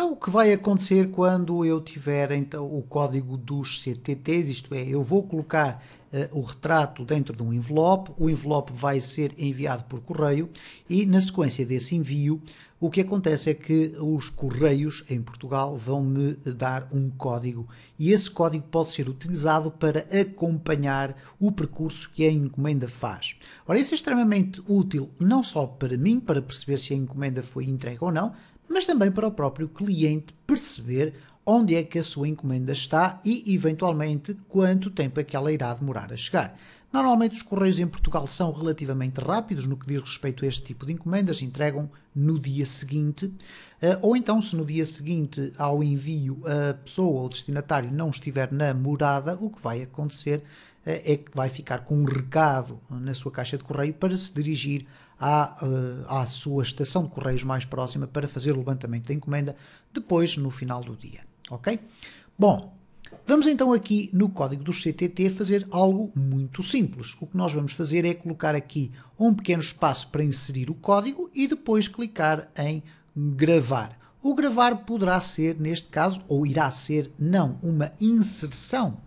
Então, o que vai acontecer quando eu tiver então o código dos CTTs, isto é, eu vou colocar uh, o retrato dentro de um envelope, o envelope vai ser enviado por correio e na sequência desse envio, o que acontece é que os correios em Portugal vão me dar um código e esse código pode ser utilizado para acompanhar o percurso que a encomenda faz. Ora, isso é extremamente útil não só para mim para perceber se a encomenda foi entregue ou não, mas também para o próprio cliente perceber onde é que a sua encomenda está e, eventualmente, quanto tempo é que ela irá demorar a chegar. Normalmente os correios em Portugal são relativamente rápidos no que diz respeito a este tipo de encomendas, entregam no dia seguinte, eh, ou então se no dia seguinte ao envio a pessoa ou destinatário não estiver na morada, o que vai acontecer eh, é que vai ficar com um recado na sua caixa de correio para se dirigir à, eh, à sua estação de correios mais próxima para fazer o levantamento da encomenda depois no final do dia. Ok? Bom, vamos então aqui no código do CTT fazer algo muito simples. O que nós vamos fazer é colocar aqui um pequeno espaço para inserir o código e depois clicar em gravar. O gravar poderá ser, neste caso, ou irá ser, não uma inserção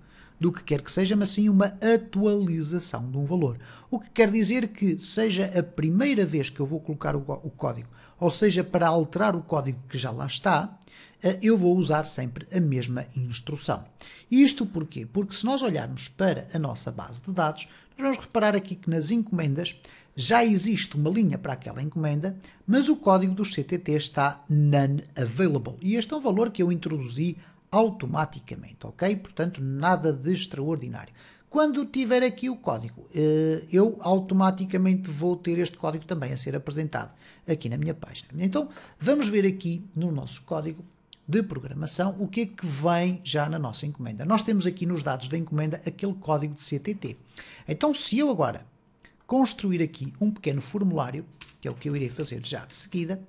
do que quer que seja, mas sim uma atualização de um valor. O que quer dizer que seja a primeira vez que eu vou colocar o, o código, ou seja, para alterar o código que já lá está, eh, eu vou usar sempre a mesma instrução. Isto porquê? Porque se nós olharmos para a nossa base de dados, nós vamos reparar aqui que nas encomendas já existe uma linha para aquela encomenda, mas o código do CTT está none available. E este é um valor que eu introduzi automaticamente, ok? Portanto, nada de extraordinário. Quando tiver aqui o código, eh, eu automaticamente vou ter este código também a ser apresentado aqui na minha página. Então, vamos ver aqui no nosso código de programação o que é que vem já na nossa encomenda. Nós temos aqui nos dados da encomenda aquele código de CTT. Então, se eu agora construir aqui um pequeno formulário, que é o que eu irei fazer já de seguida,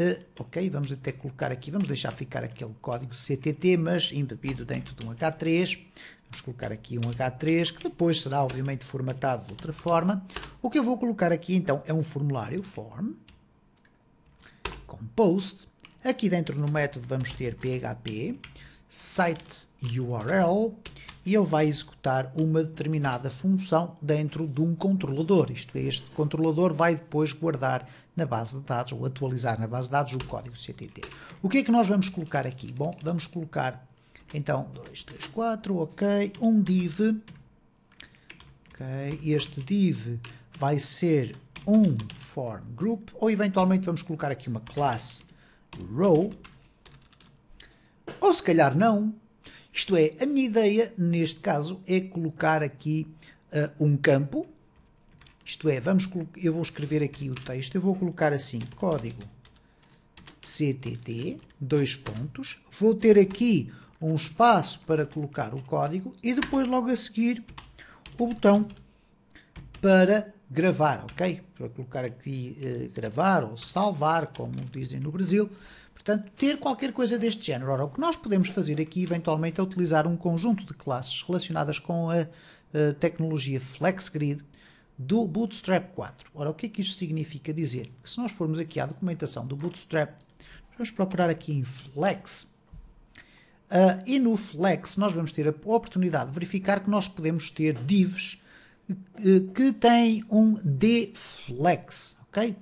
Uh, ok, vamos até colocar aqui, vamos deixar ficar aquele código CTT, mas embebido dentro de um H3. Vamos colocar aqui um H3, que depois será obviamente formatado de outra forma. O que eu vou colocar aqui então é um formulário form, com post. Aqui dentro no método vamos ter PHP, site URL, e ele vai executar uma determinada função dentro de um controlador. Isto é, este controlador vai depois guardar na base de dados, ou atualizar na base de dados, o código CTT. O que é que nós vamos colocar aqui? Bom, vamos colocar, então, 2, 3, 4, ok, um div, ok, este div vai ser um form group, ou eventualmente vamos colocar aqui uma classe row, ou se calhar não, isto é, a minha ideia, neste caso, é colocar aqui uh, um campo, isto é, vamos, eu vou escrever aqui o texto, eu vou colocar assim, código CTT, dois pontos, vou ter aqui um espaço para colocar o código e depois logo a seguir o botão para gravar, ok? Para colocar aqui eh, gravar ou salvar, como dizem no Brasil. Portanto, ter qualquer coisa deste género. Ora, o que nós podemos fazer aqui, eventualmente, é utilizar um conjunto de classes relacionadas com a, a tecnologia FlexGrid do Bootstrap 4. Ora, o que é que isto significa dizer? Que se nós formos aqui à documentação do Bootstrap, vamos procurar aqui em Flex, uh, e no Flex nós vamos ter a oportunidade de verificar que nós podemos ter divs eh, que têm um D-Flex, ok?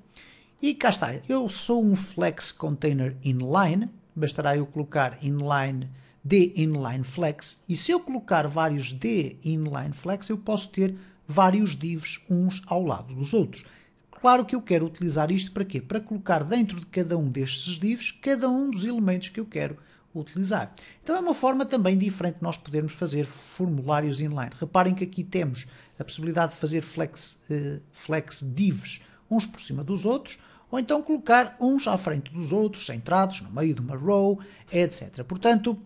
E cá está, eu sou um Flex Container Inline, bastará eu colocar inline D inline flex e se eu colocar vários D inline flex eu posso ter vários divs uns ao lado dos outros. Claro que eu quero utilizar isto para quê? Para colocar dentro de cada um destes divs cada um dos elementos que eu quero utilizar. Então é uma forma também diferente de nós podermos fazer formulários inline. Reparem que aqui temos a possibilidade de fazer flex, eh, flex divs uns por cima dos outros, ou então colocar uns à frente dos outros, centrados, no meio de uma row, etc. Portanto,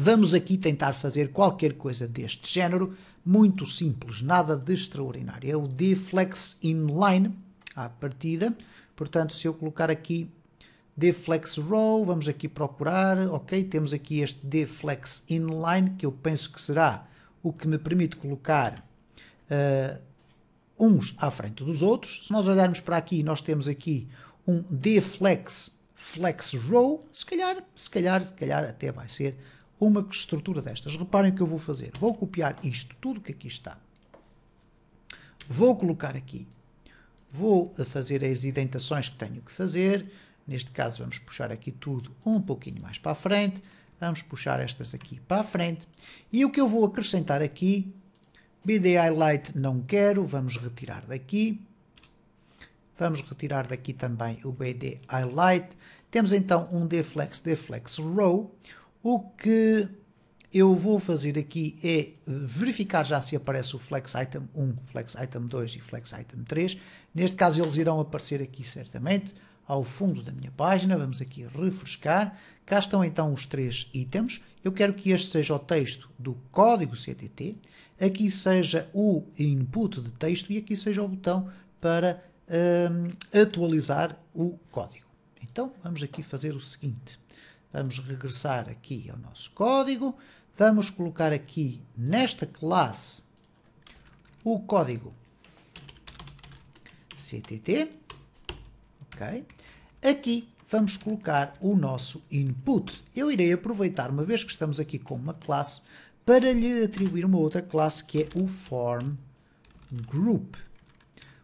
Vamos aqui tentar fazer qualquer coisa deste género, muito simples, nada de extraordinário. É o deflex inline à partida. Portanto, se eu colocar aqui deflex row, vamos aqui procurar, ok, temos aqui este deflex inline, que eu penso que será o que me permite colocar uh, uns à frente dos outros. Se nós olharmos para aqui, nós temos aqui um deflex flex row, se calhar, se calhar, se calhar até vai ser uma estrutura destas. Reparem o que eu vou fazer. Vou copiar isto, tudo que aqui está. Vou colocar aqui. Vou fazer as identações que tenho que fazer. Neste caso, vamos puxar aqui tudo um pouquinho mais para a frente. Vamos puxar estas aqui para a frente. E o que eu vou acrescentar aqui, BD Highlight não quero, vamos retirar daqui. Vamos retirar daqui também o BD Highlight. Temos então um Deflex, Deflex Row. O que eu vou fazer aqui é verificar já se aparece o flex item 1, flex item 2 e flex item 3. Neste caso eles irão aparecer aqui certamente ao fundo da minha página. Vamos aqui refrescar. Cá estão então os três itens. Eu quero que este seja o texto do código CTT, aqui seja o input de texto e aqui seja o botão para um, atualizar o código. Então vamos aqui fazer o seguinte. Vamos regressar aqui ao nosso código. Vamos colocar aqui nesta classe o código CTT. Ok. Aqui vamos colocar o nosso input. Eu irei aproveitar, uma vez que estamos aqui com uma classe, para lhe atribuir uma outra classe que é o form group.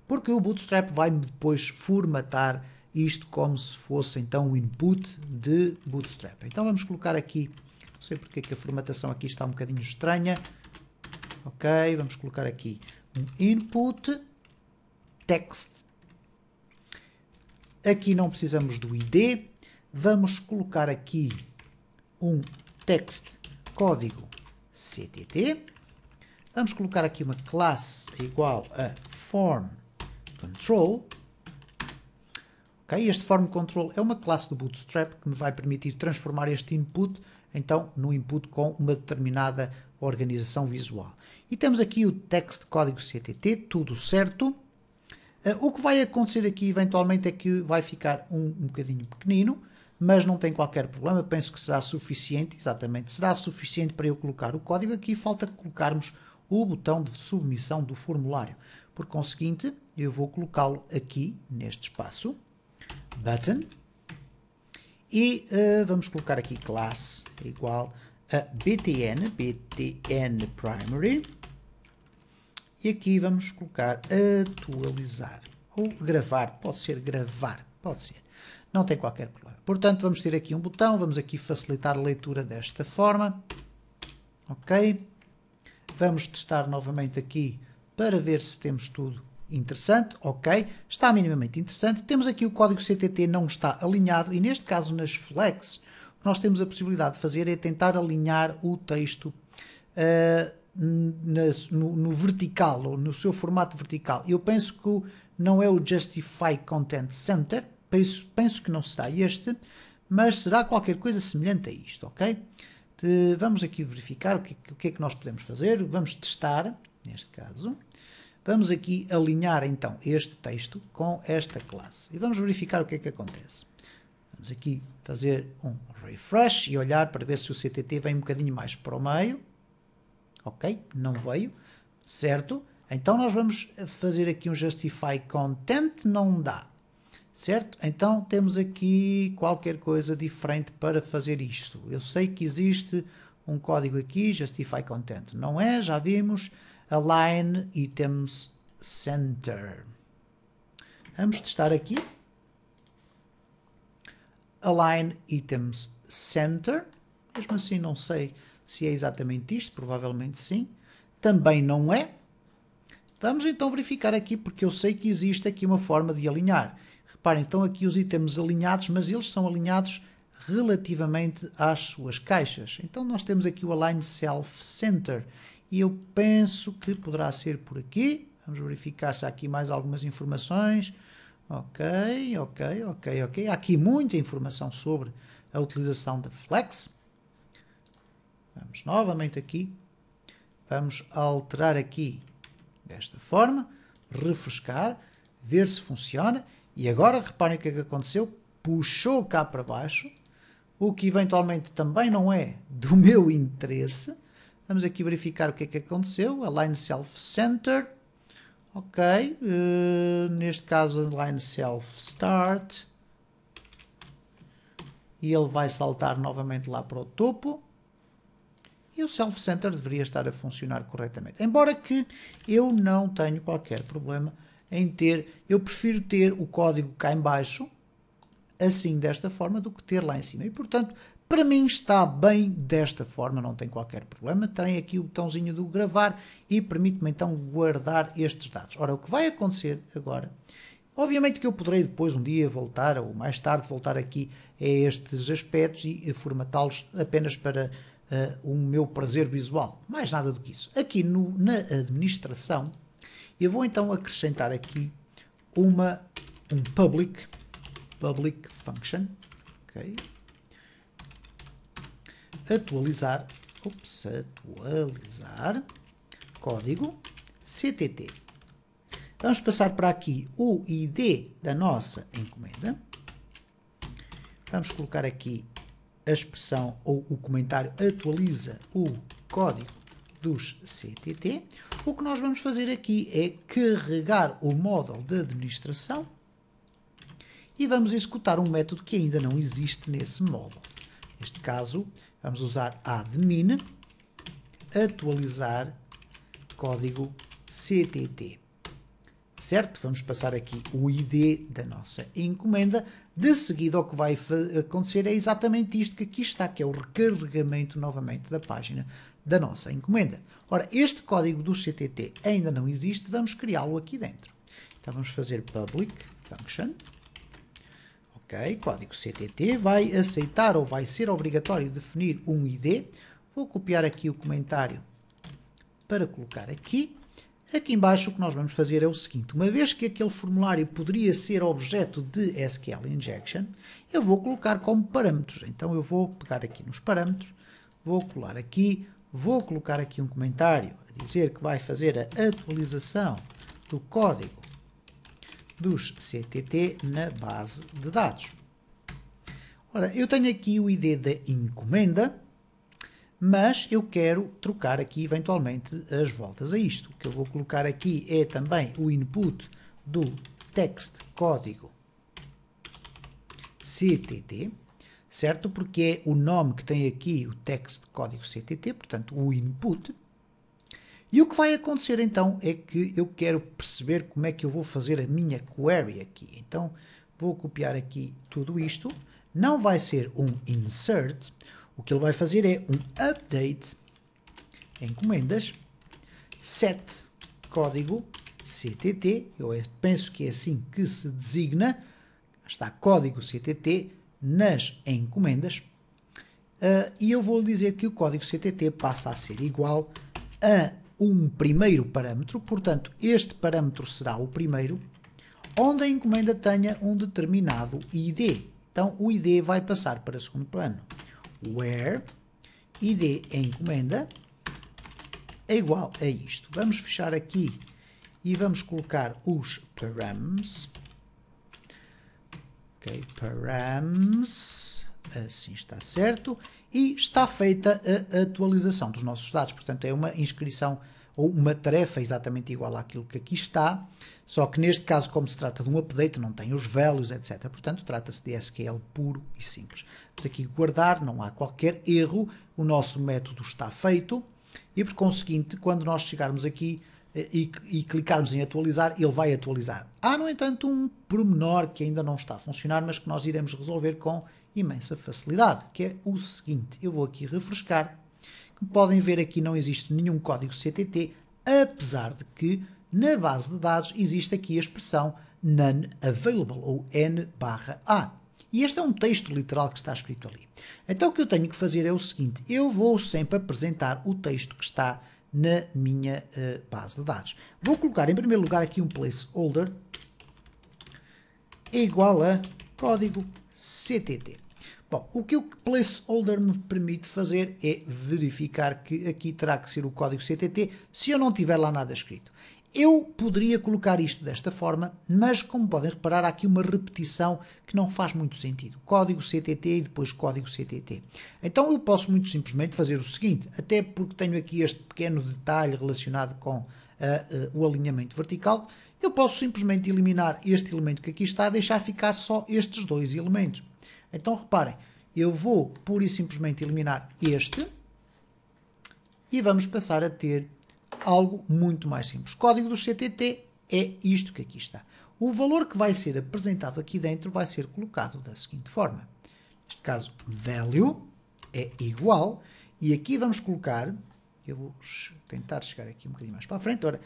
Porque o Bootstrap vai-me depois formatar isto como se fosse então um input de Bootstrap. Então vamos colocar aqui, não sei porque é que a formatação aqui está um bocadinho estranha, ok, vamos colocar aqui um input text. Aqui não precisamos do ID, vamos colocar aqui um text código CTT, vamos colocar aqui uma classe igual a form control, Okay? Este form control é uma classe do Bootstrap que me vai permitir transformar este input então num input com uma determinada organização visual. E temos aqui o text código CTT, tudo certo. Eh, o que vai acontecer aqui eventualmente é que vai ficar um, um bocadinho pequenino, mas não tem qualquer problema, penso que será suficiente, exatamente, será suficiente para eu colocar o código aqui, falta colocarmos o botão de submissão do formulário. Por conseguinte, eu vou colocá-lo aqui, neste espaço, button e uh, vamos colocar aqui class igual a btn, btn primary e aqui vamos colocar atualizar ou gravar, pode ser gravar, pode ser, não tem qualquer problema. Portanto, vamos ter aqui um botão, vamos aqui facilitar a leitura desta forma, ok? Vamos testar novamente aqui para ver se temos tudo Interessante, ok. Está minimamente interessante. Temos aqui o código CTT não está alinhado e neste caso nas flex, o que nós temos a possibilidade de fazer é tentar alinhar o texto uh, eh, na, no, no, vertical ou no seu formato vertical. Eu penso que não é o Justify Content Center, penso, penso que não será este, mas será qualquer coisa semelhante a isto, ok? De, eh, vamos aqui verificar o que, o que é que nós podemos fazer. Vamos testar, neste caso. Vamos aqui alinhar então este texto com esta classe e vamos verificar o que é que acontece. Vamos aqui fazer um refresh e olhar para ver se o CTT vem um bocadinho mais para o meio. Ok, não veio, certo? Então nós vamos fazer aqui um justify content, não dá, certo? Então temos aqui qualquer coisa diferente para fazer isto. Eu sei que existe um código aqui, justify content, não é? Já vimos align items center. Vamos testar aqui. Align items center. Mesmo assim não sei se é exatamente isto, provavelmente sim. Também não é. Vamos então verificar aqui, porque eu sei que existe aqui uma forma de alinhar. Reparem, estão aqui os itens alinhados, mas eles são alinhados relativamente às suas caixas. Então nós temos aqui o Align Self Center e eu penso que poderá ser por aqui. Vamos verificar se há aqui mais algumas informações. Ok, ok, ok, ok. Há aqui muita informação sobre a utilização da Flex. Vamos novamente aqui. Vamos alterar aqui desta forma. Refrescar. Ver se funciona. E agora reparem o que é que aconteceu. Puxou cá para baixo. O que eventualmente também não é do meu interesse Vamos aqui verificar o que é que aconteceu. Align Self Center. Ok. Uh, neste caso, Align Self Start. E ele vai saltar novamente lá para o topo. E o Self Center deveria estar a funcionar corretamente. Embora que eu não tenho qualquer problema em ter... Eu prefiro ter o código cá em baixo, assim, desta forma, do que ter lá em cima. E, portanto, para mim está bem desta forma, não tem qualquer problema. Tem aqui o botãozinho do gravar e permite-me então guardar estes dados. Ora, o que vai acontecer agora? Obviamente que eu poderei depois um dia voltar ou mais tarde voltar aqui a estes aspectos e formatá-los apenas para uh, o meu prazer visual. Mais nada do que isso. Aqui no, na administração, eu vou então acrescentar aqui uma, um public, public function, ok? atualizar, ups, atualizar código CTT. Vamos passar para aqui o ID da nossa encomenda. Vamos colocar aqui a expressão ou o comentário atualiza o código dos CTT. O que nós vamos fazer aqui é carregar o módulo de administração e vamos executar um método que ainda não existe nesse módulo. Neste caso, Vamos usar admin, atualizar código CTT. Certo? Vamos passar aqui o ID da nossa encomenda. De seguida, o que vai acontecer é exatamente isto que aqui está, que é o recarregamento novamente da página da nossa encomenda. Ora, este código do CTT ainda não existe, vamos criá-lo aqui dentro. Então vamos fazer public function ok? Código CTT vai aceitar ou vai ser obrigatório definir um ID. Vou copiar aqui o comentário para colocar aqui. Aqui embaixo o que nós vamos fazer é o seguinte, uma vez que aquele formulário poderia ser objeto de SQL injection, eu vou colocar como parâmetros. Então eu vou pegar aqui nos parâmetros, vou colar aqui, vou colocar aqui um comentário a dizer que vai fazer a atualização do código dos CTT na base de dados. Ora, eu tenho aqui o ID da encomenda, mas eu quero trocar aqui eventualmente as voltas a isto. O que eu vou colocar aqui é também o input do text código CTT, certo? Porque é o nome que tem aqui o text código CTT, portanto o input, e o que vai acontecer então é que eu quero perceber como é que eu vou fazer a minha query aqui. Então vou copiar aqui tudo isto. Não vai ser um insert. O que ele vai fazer é um update encomendas set código CTT. Eu é, penso que é assim que se designa. Está código CTT nas encomendas. Uh, e eu vou dizer que o código CTT passa a ser igual a um primeiro parâmetro, portanto, este parâmetro será o primeiro, onde a encomenda tenha um determinado ID. Então, o ID vai passar para segundo plano. Where ID encomenda é igual a isto. Vamos fechar aqui e vamos colocar os params. Ok, params, assim está certo e está feita a atualização dos nossos dados. Portanto, é uma inscrição ou uma tarefa exatamente igual àquilo que aqui está, só que neste caso, como se trata de um update, não tem os values, etc. Portanto, trata-se de SQL puro e simples. Vamos aqui guardar, não há qualquer erro, o nosso método está feito e, por conseguinte, quando nós chegarmos aqui eh, e, e clicarmos em atualizar, ele vai atualizar. Há, no entanto, um pormenor que ainda não está a funcionar, mas que nós iremos resolver com imensa facilidade, que é o seguinte, eu vou aqui refrescar, que podem ver aqui não existe nenhum código CTT, apesar de que na base de dados existe aqui a expressão none available, ou n barra a. E este é um texto literal que está escrito ali. Então o que eu tenho que fazer é o seguinte, eu vou sempre apresentar o texto que está na minha uh, base de dados. Vou colocar em primeiro lugar aqui um placeholder igual a código CTT. Bom, o que o placeholder me permite fazer é verificar que aqui terá que ser o código CTT se eu não tiver lá nada escrito. Eu poderia colocar isto desta forma, mas como podem reparar, há aqui uma repetição que não faz muito sentido. Código CTT e depois código CTT. Então eu posso muito simplesmente fazer o seguinte, até porque tenho aqui este pequeno detalhe relacionado com uh, uh, o alinhamento vertical, eu posso simplesmente eliminar este elemento que aqui está, deixar ficar só estes dois elementos. Então reparem, eu vou pura e simplesmente eliminar este e vamos passar a ter algo muito mais simples. código do CTT é isto que aqui está. O valor que vai ser apresentado aqui dentro vai ser colocado da seguinte forma. Neste caso, value é igual, e aqui vamos colocar, eu vou tentar chegar aqui um bocadinho mais para a frente, ora,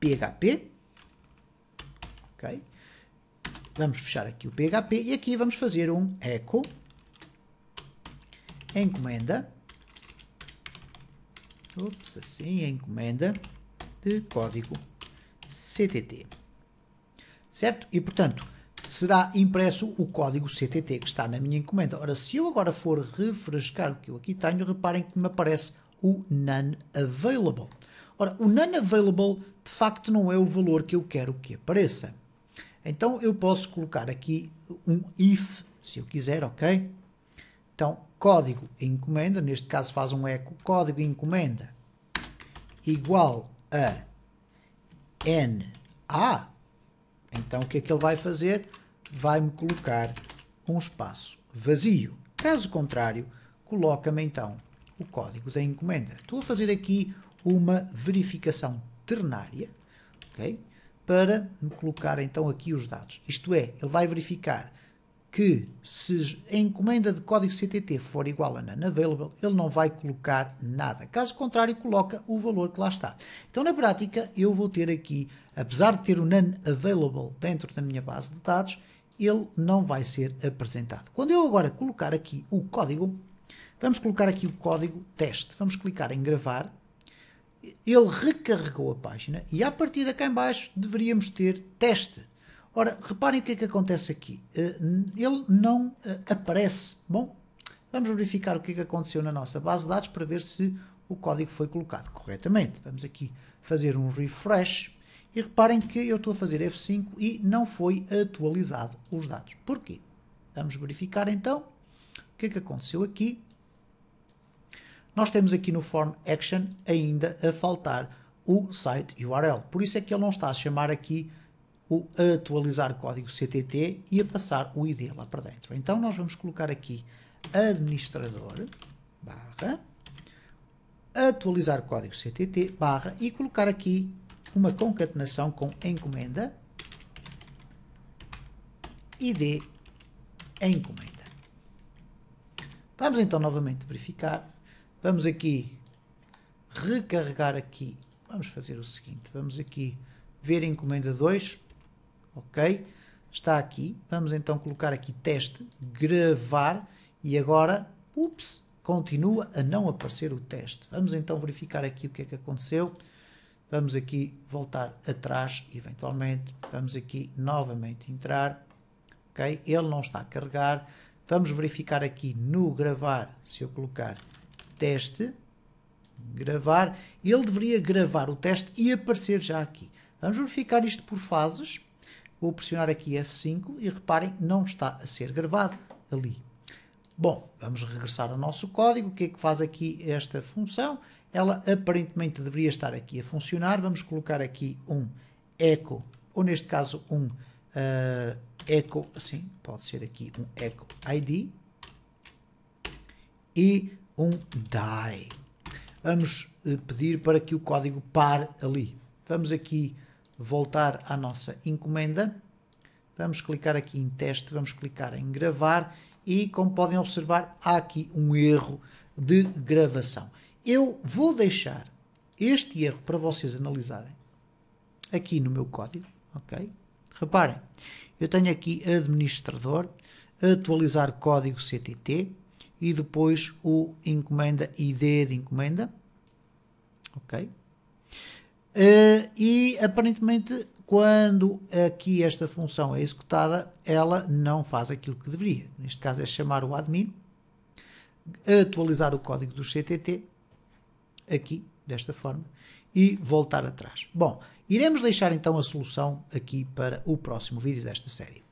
php, ok, Vamos fechar aqui o PHP e aqui vamos fazer um echo encomenda ups, assim, encomenda de código CTT. Certo? E portanto, será impresso o código CTT que está na minha encomenda. Ora, se eu agora for refrescar o que eu aqui tenho, reparem que me aparece o none available. Ora, o none available de facto não é o valor que eu quero que apareça. Então eu posso colocar aqui um if, se eu quiser, ok? Então, código encomenda, neste caso faz um eco, código encomenda igual a NA, então o que é que ele vai fazer? Vai-me colocar um espaço vazio. Caso contrário, coloca-me então o código da encomenda. Estou a fazer aqui uma verificação ternária, ok? para me colocar então aqui os dados. Isto é, ele vai verificar que se a encomenda de código CTT for igual a none available, ele não vai colocar nada. Caso contrário, coloca o valor que lá está. Então, na prática, eu vou ter aqui, apesar de ter o none available dentro da minha base de dados, ele não vai ser apresentado. Quando eu agora colocar aqui o código, vamos colocar aqui o código teste. Vamos clicar em gravar ele recarregou a página e a partir daqui em baixo deveríamos ter teste. Ora, reparem o que é que acontece aqui. Eh, ele não eh, aparece. Bom, vamos verificar o que é que aconteceu na nossa base de dados para ver se o código foi colocado corretamente. Vamos aqui fazer um refresh e reparem que eu estou a fazer F5 e não foi atualizado os dados. Porquê? Vamos verificar então o que é que aconteceu aqui nós temos aqui no Form Action ainda a faltar o site URL. Por isso é que ele não está a chamar aqui o atualizar código CTT e a passar o ID lá para dentro. Então nós vamos colocar aqui administrador barra atualizar código CTT barra e colocar aqui uma concatenação com encomenda ID encomenda. Vamos então novamente verificar Vamos aqui recarregar aqui. Vamos fazer o seguinte, vamos aqui ver encomenda 2, ok? Está aqui, vamos então colocar aqui teste, gravar e agora, ups, continua a não aparecer o teste. Vamos então verificar aqui o que é que aconteceu. Vamos aqui voltar atrás, eventualmente, vamos aqui novamente entrar, ok? Ele não está a carregar. Vamos verificar aqui no gravar, se eu colocar teste, gravar, ele deveria gravar o teste e aparecer já aqui. Vamos verificar isto por fases. Vou pressionar aqui F5 e reparem, não está a ser gravado ali. Bom, vamos regressar ao nosso código. O que é que faz aqui esta função? Ela aparentemente deveria estar aqui a funcionar. Vamos colocar aqui um echo, ou neste caso um uh, echo, assim, pode ser aqui um echo ID. E um die. Vamos eh, pedir para que o código pare ali. Vamos aqui voltar à nossa encomenda. Vamos clicar aqui em teste, vamos clicar em gravar e, como podem observar, há aqui um erro de gravação. Eu vou deixar este erro para vocês analisarem aqui no meu código, ok? Reparem, eu tenho aqui administrador, atualizar código CTT, e depois o encomenda ID de encomenda. Ok? Uh, e aparentemente, quando aqui esta função é executada, ela não faz aquilo que deveria. Neste caso é chamar o admin, atualizar o código do CTT, aqui, desta forma, e voltar atrás. Bom, iremos deixar então a solução aqui para o próximo vídeo desta série.